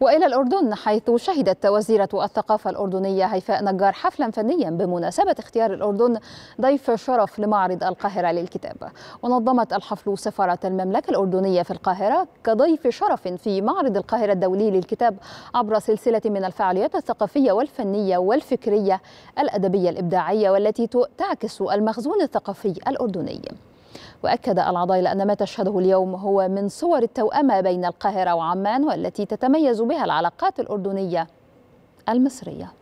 وإلى الأردن حيث شهدت وزيرة الثقافة الأردنية هيفاء نجار حفلا فنيا بمناسبة اختيار الأردن ضيف شرف لمعرض القاهرة للكتاب ونظمت الحفل سفارة المملكة الأردنية في القاهرة كضيف شرف في معرض القاهرة الدولي للكتاب عبر سلسلة من الفعاليات الثقافية والفنية والفكرية الأدبية الإبداعية والتي تعكس المخزون الثقافي الأردني وأكد الأعضاء أن ما تشهده اليوم هو من صور التوأمة بين القاهرة وعمان والتي تتميز بها العلاقات الأردنية المصريه